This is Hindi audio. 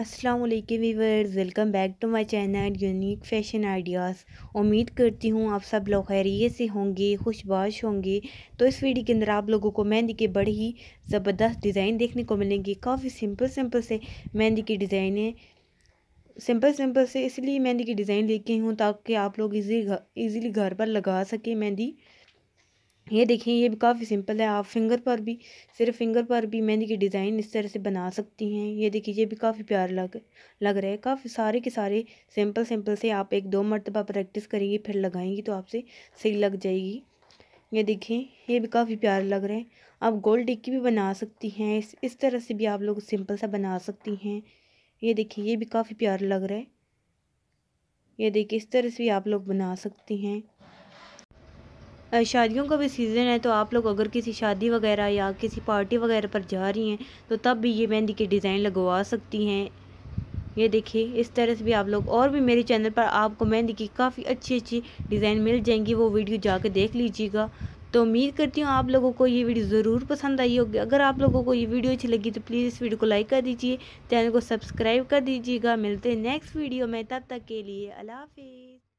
अस्सलाम वालेकुम viewers welcome back to my channel unique fashion ideas उम्मीद करती हूँ आप सब लोग खैरियत से होंगे खुशबाश होंगे तो इस वीडियो के अंदर आप लोगों को मेहंदी के बड़े ही ज़बरदस्त डिज़ाइन देखने को मिलेंगे काफ़ी सिंपल सिंपल से मेहंदी की डिज़ाइनें सिंपल सिंपल से इसलिए मेहंदी की डिज़ाइन लेके हूँ ताकि आप लोग इजी इजीली घर पर लगा सकें मेहंदी ये देखिए ये भी काफ़ी सिंपल है आप फिंगर पर भी सिर्फ फिंगर पर भी मेहंदी की डिज़ाइन इस तरह से बना सकती हैं ये देखिए ये भी काफ़ी प्यार लग लग रहा है काफ़ी सारे के सारे सिंपल सिंपल से आप एक दो मरतबा प्रैक्टिस करेंगी फिर लगाएंगी तो आपसे सही लग जाएगी ये देखिए ये भी काफ़ी प्यार लग रहा है आप गोल टिक्की भी बना सकती हैं इस इस तरह से भी आप लोग सिंपल सा बना सकती हैं ये देखिए ये भी काफ़ी प्यार लग रहा है ये देखिए इस तरह से भी आप लोग बना सकती हैं शादियों का भी सीज़न है तो आप लोग अगर किसी शादी वगैरह या किसी पार्टी वगैरह पर जा रही हैं तो तब भी ये मेहंदी के डिज़ाइन लगवा सकती हैं ये देखिए इस तरह से भी आप लोग और भी मेरे चैनल पर आपको मेहंदी की काफ़ी अच्छी अच्छी डिज़ाइन मिल जाएंगी वो वीडियो जाके देख लीजिएगा तो उम्मीद करती हूँ आप लोगों को ये वीडियो ज़रूर पसंद आई होगी अगर आप लोगों को ये वीडियो अच्छी लगी तो प्लीज़ इस वीडियो को लाइक कर दीजिए चैनल को सब्सक्राइब कर दीजिएगा मिलते हैं नेक्स्ट वीडियो में तब तक के लिए अला हाफिज़